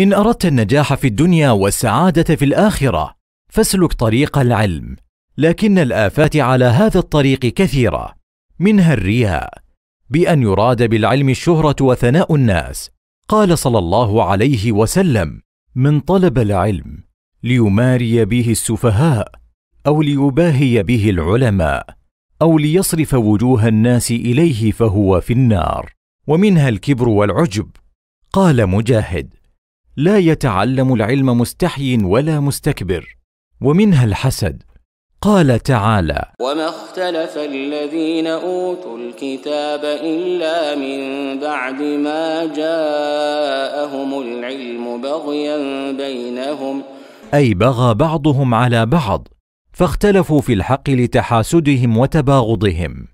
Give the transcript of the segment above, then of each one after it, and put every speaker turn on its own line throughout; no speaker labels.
إن أردت النجاح في الدنيا والسعادة في الآخرة، فاسلك طريق العلم، لكن الآفات على هذا الطريق كثيرة، منها الرياء، بأن يراد بالعلم الشهرة وثناء الناس. قال صلى الله عليه وسلم: من طلب العلم ليماري به السفهاء، أو ليباهي به العلماء، أو ليصرف وجوه الناس إليه فهو في النار. ومنها الكبر والعجب. قال مجاهد: لا يتعلم العلم مستحي ولا مستكبر ومنها الحسد قال تعالى وما اختلف الذين اوتوا الكتاب الا من بعد ما جاءهم العلم بغيا بينهم اي بغى بعضهم على بعض فاختلفوا في الحق لتحاسدهم وتباغضهم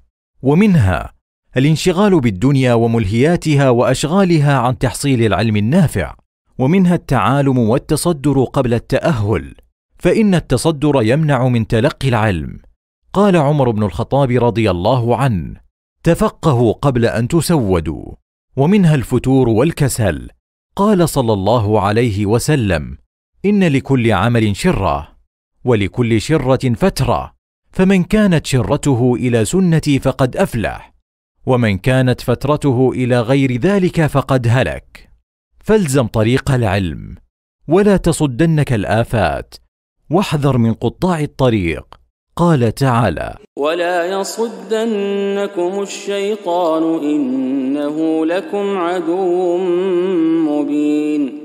ومنها الانشغال بالدنيا وملهياتها واشغالها عن تحصيل العلم النافع ومنها التعالم والتصدر قبل التاهل فان التصدر يمنع من تلقي العلم قال عمر بن الخطاب رضي الله عنه تفقهوا قبل ان تسودوا ومنها الفتور والكسل قال صلى الله عليه وسلم ان لكل عمل شره ولكل شره فتره فمن كانت شرته الى سنتي فقد افلح ومن كانت فترته الى غير ذلك فقد هلك فالزم طريق العلم ولا تصدنك الافات واحذر من قطاع الطريق قال تعالى ولا يصدنكم الشيطان انه لكم عدو مبين